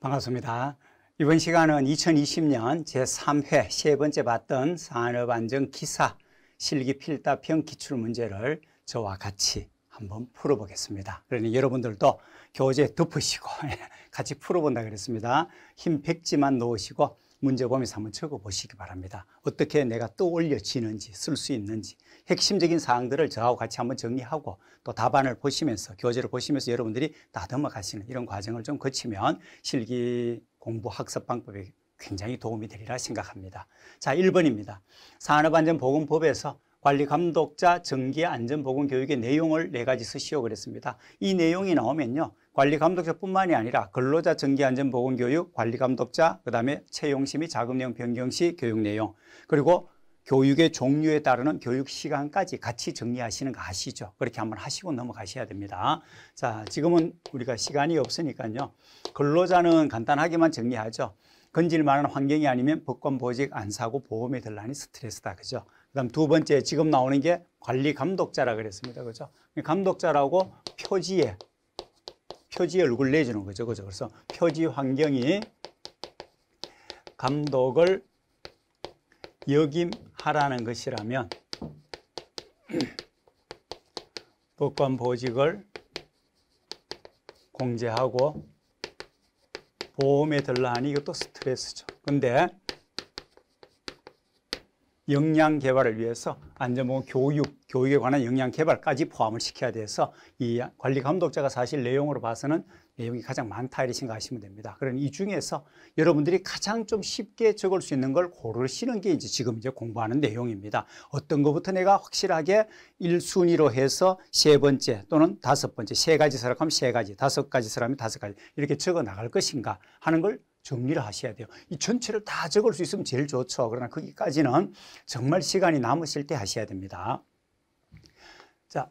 반갑습니다. 이번 시간은 2020년 제3회 세 번째 봤던 산업안전 기사 실기 필답형 기출문제를 저와 같이 한번 풀어보겠습니다. 그러니 여러분들도 교재 덮으시고 같이 풀어본다 그랬습니다. 흰 백지만 놓으시고 문제 범위에서 한번 적어보시기 바랍니다. 어떻게 내가 떠올려지는지 쓸 수 있는지 핵심적인 사항들을 저하고 같이 한번 정리하고 또 답안을 보시면서 교재를 보시면서 여러분들이 다듬어 가시는 이런 과정을 좀 거치면 실기 공부 학습 방법에 굉장히 도움이 되리라 생각합니다. 자, 1번입니다. 산업안전보건법에서 관리감독자 정기안전보건교육의 내용을 네 가지 쓰시오 그랬습니다. 이 내용이 나오면요. 관리감독자뿐만이 아니라 근로자 정기안전보건교육 관리감독자 그다음에 채용심의 자금형 변경 시 교육내용 그리고 교육의 종류에 따르는 교육 시간까지 같이 정리하시는 거 아시죠? 그렇게 한번 하시고 넘어가셔야 됩니다. 자, 지금은 우리가 시간이 없으니까요. 근로자는 간단하게만 정리하죠. 건질 만한 환경이 아니면 법권 보직 안 사고 보험에 들라니 스트레스다. 그죠? 그다음 두 번째 지금 나오는 게 관리 감독자라 그랬습니다. 그죠? 감독자라고 표지에 표지에 얼굴 내주는 거죠. 그죠? 그래서 표지 환경이 감독을 역임하라는 것이라면 법관 보직을 공제하고 보험에 들라 하니 이것도 스트레스죠. 근데 역량 개발을 위해서 안전보건 교육, 교육에 관한 역량 개발까지 포함을 시켜야 돼서 이 관리 감독자가 사실 내용으로 봐서는 내용이 가장 많다 이렇게 생각하시면 됩니다. 그럼 이 중에서 여러분들이 가장 좀 쉽게 적을 수 있는 걸 고르시는 게 이제 지금 이제 공부하는 내용입니다. 어떤 것부터 내가 확실하게 1순위로 해서 세 번째 또는 다섯 번째 세 가지 사람하면 세 가지, 다섯 가지 사람이 다섯 가지 이렇게 적어 나갈 것인가 하는 걸 정리를 하셔야 돼요. 이 전체를 다 적을 수 있으면 제일 좋죠. 그러나 거기까지는 정말 시간이 남으실 때 하셔야 됩니다. 자,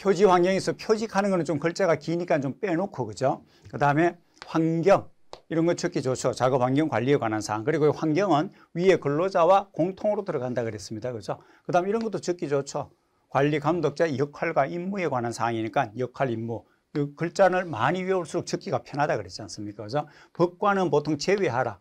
표지 환경에서 표지하는 거는 좀 글자가 기니까 좀 빼놓고 그죠? 그 다음에 환경 이런 거 적기 좋죠. 작업 환경 관리에 관한 사항. 그리고 환경은 위에 근로자와 공통으로 들어간다 그랬습니다. 그죠? 그 다음에 이런 것도 적기 좋죠. 관리 감독자의 역할과 임무에 관한 사항이니까 역할 임무 그 글자를 많이 외울수록 적기가 편하다 그랬지 않습니까? 그래서 법관은 보통 제외하라,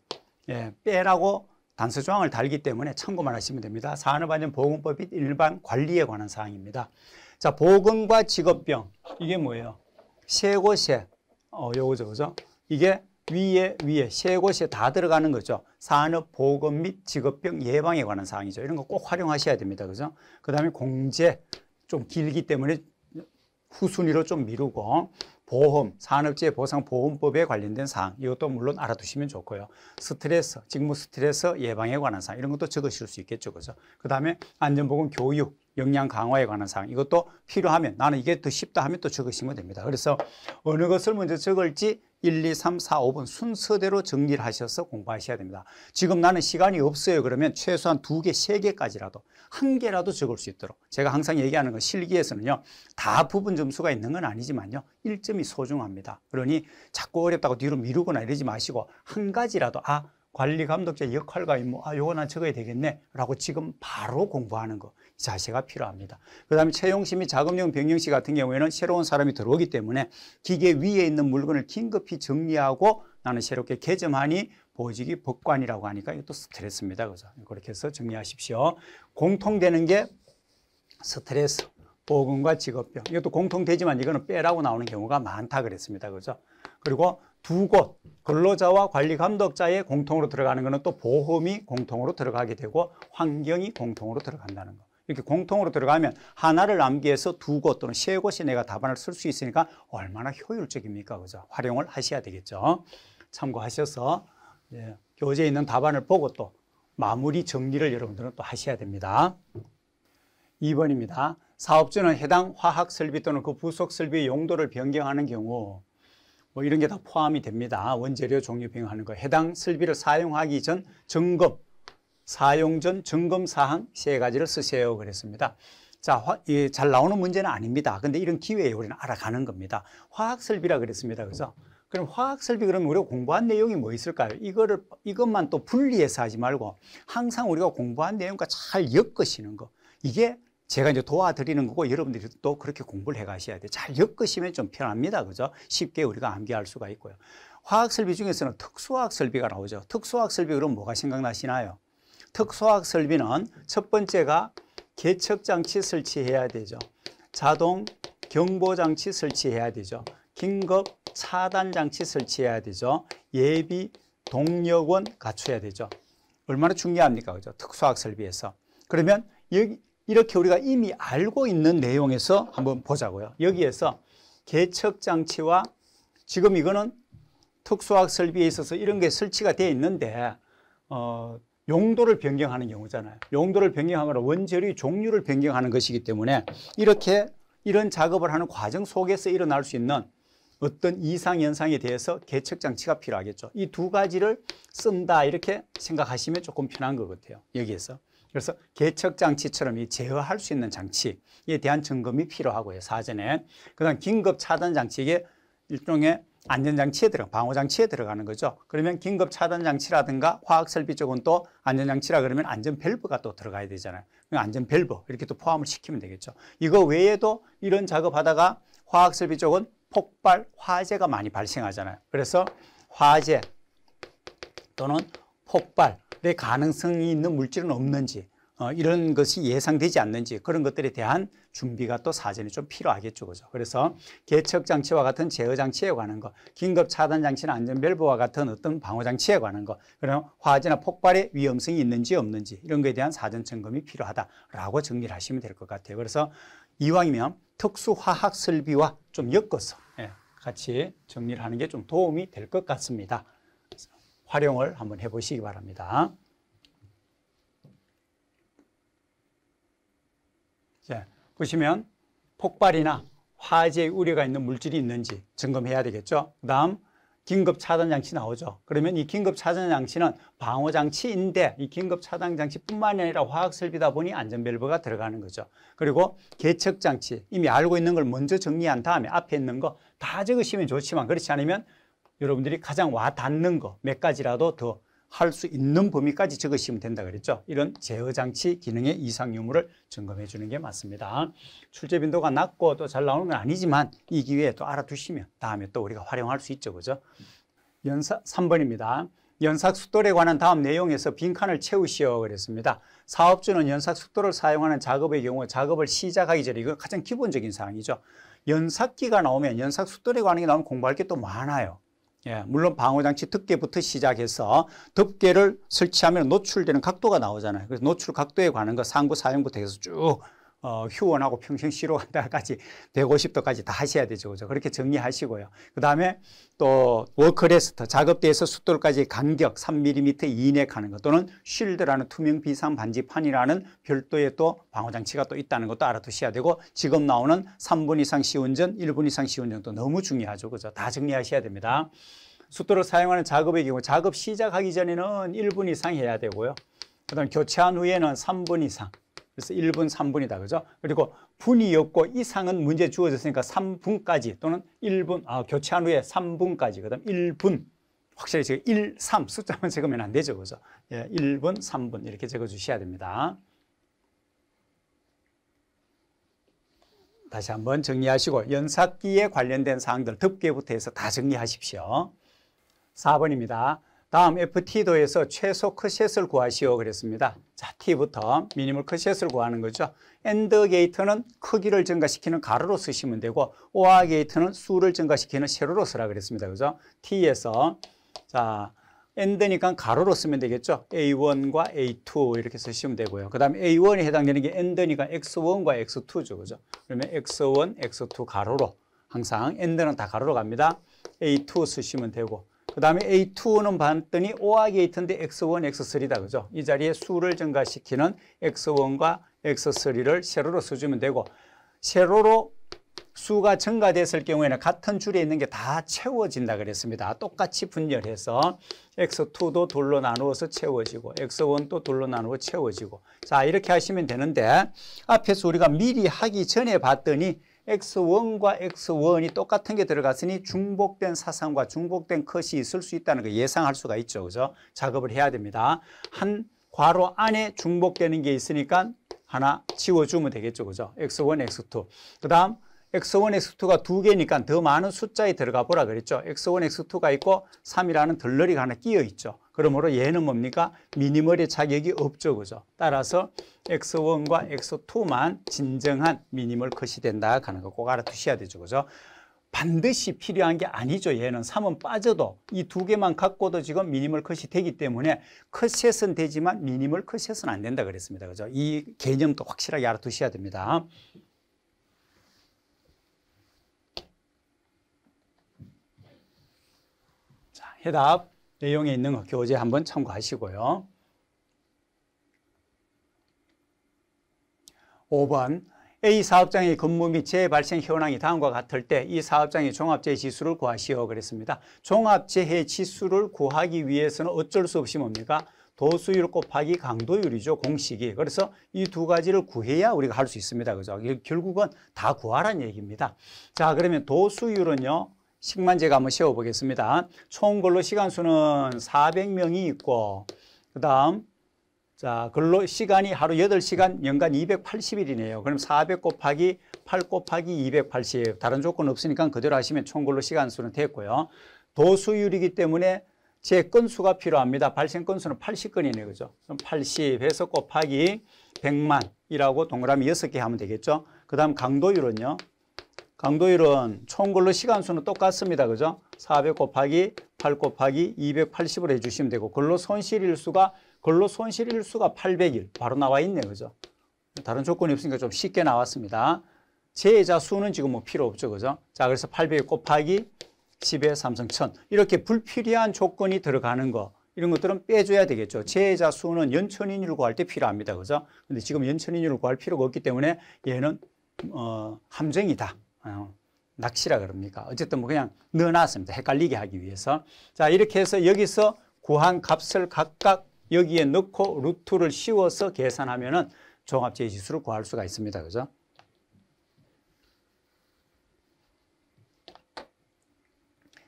예, 빼라고 단서 조항을 달기 때문에 참고만 하시면 됩니다. 산업안전보건법 및 일반 관리에 관한 사항입니다. 자, 보건과 직업병 이게 뭐예요? 세곳에 어, 요거죠, 그죠? 이게 위에 위에 세 곳에 다 들어가는 거죠. 산업 보건 및 직업병 예방에 관한 사항이죠. 이런 거 꼭 활용하셔야 됩니다. 그죠? 그다음에 공제 좀 길기 때문에 후순위로 좀 미루고 보험, 산업재해 보상 보험법에 관련된 사항 이것도 물론 알아두시면 좋고요. 스트레스, 직무 스트레스 예방에 관한 사항 이런 것도 적으실 수 있겠죠. 그죠? 그다음에 안전보건 교육, 역량 강화에 관한 사항 이것도 필요하면 나는 이게 더 쉽다 하면 또 적으시면 됩니다. 그래서 어느 것을 먼저 적을지 1, 2, 3, 4, 5분 순서대로 정리를 하셔서 공부하셔야 됩니다. 지금 나는 시간이 없어요. 그러면 최소한 두 개, 세 개까지라도 한 개라도 적을 수 있도록 제가 항상 얘기하는 건 실기에서는요. 다 부분 점수가 있는 건 아니지만요. 1점이 소중합니다. 그러니 자꾸 어렵다고 뒤로 미루거나 이러지 마시고 한 가지라도 아 관리 감독자의 역할과 임무, 뭐, 아, 요거 난 적어야 되겠네. 라고 지금 바로 공부하는 거. 자세가 필요합니다. 그 다음에 채용시 및 자금용 병영시 같은 경우에는 새로운 사람이 들어오기 때문에 기계 위에 있는 물건을 긴급히 정리하고 나는 새롭게 개점하니 보직이 법관이라고 하니까 이것도 스트레스입니다. 그죠? 그렇게 해서 정리하십시오. 공통되는 게 스트레스, 보건과 직업병. 이것도 공통되지만 이거는 빼라고 나오는 경우가 많다 그랬습니다. 그죠? 그리고 두곳 근로자와 관리 감독자의 공통으로 들어가는 것은 또 보험이 공통으로 들어가게 되고 환경이 공통으로 들어간다는 거. 이렇게 공통으로 들어가면 하나를 남기해서 두 곳 또는 세곳이 내가 답안을 쓸 수 있으니까 얼마나 효율적입니까? 그죠? 활용을 하셔야 되겠죠. 참고하셔서 예, 교재에 있는 답안을 보고 또 마무리 정리를 여러분들은 또 하셔야 됩니다. 2번입니다. 사업주는 해당 화학 설비 또는 그 부속 설비의 용도를 변경하는 경우 뭐 이런 게 다 포함이 됩니다. 원재료 종류 변경하는 거. 해당 설비를 사용하기 전 점검, 사용 전 점검 사항 세 가지를 쓰세요. 그랬습니다. 자, 화, 예, 잘 나오는 문제는 아닙니다. 근데 이런 기회에 우리는 알아가는 겁니다. 화학 설비라 그랬습니다. 그래서 그럼 화학 설비 그럼 우리가 공부한 내용이 뭐 있을까요? 이거를 이것만 또 분리해서 하지 말고 항상 우리가 공부한 내용과 잘 엮으시는 거. 이게 제가 이제 도와드리는 거고 여러분들이 또 그렇게 공부를 해 가셔야 돼요. 잘 엮으시면 좀 편합니다. 그죠? 쉽게 우리가 암기할 수가 있고요. 화학 설비 중에서는 특수화학 설비가 나오죠. 특수화학 설비 그럼 뭐가 생각나시나요? 특수화학 설비는 첫 번째가 개척 장치 설치해야 되죠. 자동 경보 장치 설치해야 되죠. 긴급 차단 장치 설치해야 되죠. 예비 동력원 갖춰야 되죠. 얼마나 중요합니까? 그죠? 특수학 화 설비에서. 그러면 여기 이렇게 우리가 이미 알고 있는 내용에서 한번 보자고요. 여기에서 개척 장치와 지금 이거는 특수학 설비에 있어서 이런 게 설치가 되어 있는데 어, 용도를 변경하는 경우잖아요. 용도를 변경하거나 원재료의 종류를 변경하는 것이기 때문에 이렇게 이런 작업을 하는 과정 속에서 일어날 수 있는 어떤 이상 현상에 대해서 개척 장치가 필요하겠죠. 이 두 가지를 쓴다 이렇게 생각하시면 조금 편한 것 같아요. 여기에서. 그래서 개척 장치처럼 이 제어할 수 있는 장치에 대한 점검이 필요하고요. 사전에. 그다음 긴급 차단 장치 이게 일종의 안전장치에 들어 가 방호장치에 들어가는 거죠. 그러면 긴급 차단장치라든가 화학설비 쪽은 또 안전장치라 그러면 안전밸브가 또 들어가야 되잖아요. 그러니까 안전밸브 이렇게 또 포함을 시키면 되겠죠. 이거 외에도 이런 작업하다가 화학설비 쪽은 폭발, 화재가 많이 발생하잖아요. 그래서 화재 또는 폭발, 의 가능성이 있는 물질은 없는지 어, 이런 것이 예상되지 않는지 그런 것들에 대한 준비가 또 사전에 좀 필요하겠죠. 그죠. 그래서 개척장치와 같은 제어장치에 관한 것, 긴급 차단장치나 안전밸브와 같은 어떤 방어장치에 관한 것, 그런 화재나 폭발의 위험성이 있는지 없는지 이런 것에 대한 사전 점검이 필요하다라고 정리를 하시면 될 것 같아요. 그래서 이왕이면 특수화학 설비와 좀 엮어서 예, 같이 정리를 하는 게 좀 도움이 될 것 같습니다. 활용을 한번 해보시기 바랍니다. 자, 보시면 폭발이나 화재의 우려가 있는 물질이 있는지 점검해야 되겠죠. 그 다음 긴급 차단 장치 나오죠. 그러면 이 긴급 차단 장치는 방호 장치인데 이 긴급 차단 장치뿐만 아니라 화학 설비다 보니 안전 밸브가 들어가는 거죠. 그리고 계측 장치 이미 알고 있는 걸 먼저 정리한 다음에 앞에 있는 거 다 적으시면 좋지만 그렇지 않으면 여러분들이 가장 와 닿는 거 몇 가지라도 더 할 수 있는 범위까지 적으시면 된다 그랬죠. 이런 제어 장치 기능의 이상 유무를 점검해 주는 게 맞습니다. 출제 빈도가 낮고 또 잘 나오는 건 아니지만 이 기회에 또 알아두시면 다음에 또 우리가 활용할 수 있죠. 그죠? 연사 3번입니다. 연삭 숙돌에 관한 다음 내용에서 빈칸을 채우시오 그랬습니다. 사업주는 연삭 숙돌을 사용하는 작업의 경우 작업을 시작하기 전에 이거 가장 기본적인 사항이죠. 연삭기가 나오면 연삭 숙돌에 관한 게 나오면 공부할 게 또 많아요. 예, 물론 방어장치 덮개부터 시작해서 덮개를 설치하면 노출되는 각도가 나오잖아요. 그래서 노출 각도에 관한 거 상부 사용부터 해서 쭉 어, 휴원하고 평생 쉬러간다까지 150도까지 다 하셔야 되죠. 그죠? 그렇게 정리하시고요. 그 다음에 또워크레스터 작업대에서 숫돌까지 간격 3mm 이내가는것 또는 쉴드라는 투명 비상 반지판이라는 별도의 또방어장치가또 있다는 것도 알아두셔야 되고 지금 나오는 3분 이상 시운전, 1분 이상 시운전도 너무 중요하죠. 그죠? 다 정리하셔야 됩니다. 숫돌을 사용하는 작업의 경우 작업 시작하기 전에는 1분 이상 해야 되고요. 그 다음 교체한 후에는 3분 이상 그래서 1분, 3분이다. 그죠? 그리고 분이었고 이상은 문제 주어졌으니까 3분까지 또는 1분, 아, 교체한 후에 3분까지. 그 다음 1분. 확실히 지금 1, 3 숫자만 적으면 안 되죠. 그죠? 예, 1분, 3분 이렇게 적어 주셔야 됩니다. 다시 한번 정리하시고 연삭기에 관련된 사항들 덮개부터 해서 다 정리하십시오. 4번입니다. 다음 FT도에서 최소 크셋을 구하시오 그랬습니다. 자, T부터 미니멀 크셋을 구하는 거죠. 엔드 게이트는 크기를 증가시키는 가로로 쓰시면 되고 오아 게이트는 수를 증가시키는 세로로 쓰라 그랬습니다. 그죠? T에서 자, 엔드니까 가로로 쓰면 되겠죠. A1과 A2 이렇게 쓰시면 되고요. 그 다음에 a 1에 해당되는 게 엔드니까 X1과 X2죠. 그죠? 그러면 X1, X2 가로로 항상 엔드는 다 가로로 갑니다. A2 쓰시면 되고 그 다음에 A2는 봤더니 OR이 있던데 X1, X3다. 그죠? 이 자리에 수를 증가시키는 X1과 X3를 세로로 써주면 되고 세로로 수가 증가됐을 경우에는 같은 줄에 있는 게 다 채워진다 그랬습니다. 똑같이 분열해서 X2도 둘로 나누어서 채워지고 X1도 둘로 나누어 채워지고 자 이렇게 하시면 되는데 앞에서 우리가 미리 하기 전에 봤더니 X1과 X1이 똑같은 게 들어갔으니 중복된 사상과 중복된 컷이 있을 수 있다는 걸 예상할 수가 있죠. 그죠? 작업을 해야 됩니다. 한 괄호 안에 중복되는 게 있으니까 하나 지워주면 되겠죠. 그죠? X1, X2. 그 다음 X1, X2가 두 개니까 더 많은 숫자에 들어가 보라 그랬죠. X1, X2가 있고 3이라는 덜러리가 하나 끼어 있죠. 그러므로 얘는 뭡니까? 미니멀의 자격이 없죠. 그죠? 따라서 X1과 X2만 진정한 미니멀 컷이 된다 하는 거 꼭 알아두셔야 되죠. 그죠? 반드시 필요한 게 아니죠. 얘는 3은 빠져도 이 두 개만 갖고도 지금 미니멀 컷이 되기 때문에 컷셋은 되지만 미니멀 컷셋은 안 된다 그랬습니다. 그죠? 이 개념도 확실하게 알아두셔야 됩니다. 자, 해답. 내용이 있는 교재 한번 참고하시고요. 5번 A 사업장의 근무 및 재발생 현황이 다음과 같을 때 이 사업장의 종합재해 지수를 구하시오 그랬습니다. 종합재해 지수를 구하기 위해서는 어쩔 수 없이 뭡니까? 도수율 곱하기 강도율이죠. 공식이. 그래서 이 두 가지를 구해야 우리가 할 수 있습니다. 그죠? 결국은 다 구하란 얘기입니다. 자, 그러면 도수율은요. 식만제가 한번 세워 보겠습니다. 총 근로 시간 수는 400명이 있고 그다음 자, 근로 시간이 하루 8시간 연간 280일이네요. 그럼 400 곱하기 8 곱하기 280. 다른 조건 없으니까 그대로 하시면 총 근로 시간 수는 됐고요. 도수율이기 때문에 제 건수가 필요합니다. 발생 건수는 80건이네요. 그죠? 그럼 80 해서 곱하기 100만이라고 동그라미 6개 하면 되겠죠? 그다음 강도율은요. 강도율은 총 근로 시간수는 똑같습니다. 그죠? 400 곱하기 8 곱하기 2 8 0로 해주시면 되고 근로 손실일수가 근로 손실일수가 800일 바로 나와 있네. 그죠? 다른 조건이 없으니까 좀 쉽게 나왔습니다. 제자 수는 지금 뭐 필요 없죠. 그죠? 자, 그래서 800 곱하기 10의 삼성 1000 이렇게 불필요한 조건이 들어가는 거 이런 것들은 빼줘야 되겠죠. 제자 수는 연천인율 구할 때 필요합니다. 그죠? 근데 지금 연천인율 구할 필요가 없기 때문에 얘는 어, 함정이다. 어, 낚시라 그럽니까? 어쨌든 뭐 그냥 넣어놨습니다. 헷갈리게 하기 위해서. 자, 이렇게 해서 여기서 구한 값을 각각 여기에 넣고 루트를 씌워서 계산하면은 종합제지수를 구할 수가 있습니다. 그죠?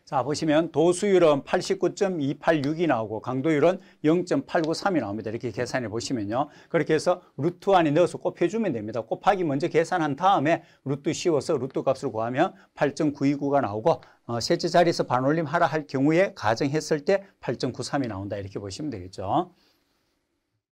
자 보시면 도수율은 89.286이 나오고 강도율은 0.893이 나옵니다. 이렇게 계산해 보시면요. 그렇게 해서 루트 안에 넣어서 곱해주면 됩니다. 곱하기 먼저 계산한 다음에 루트 씌워서 루트 값을 구하면 8.929가 나오고 어, 셋째 자리에서 반올림하라 할 경우에 가정했을 때 8.93이 나온다 이렇게 보시면 되겠죠.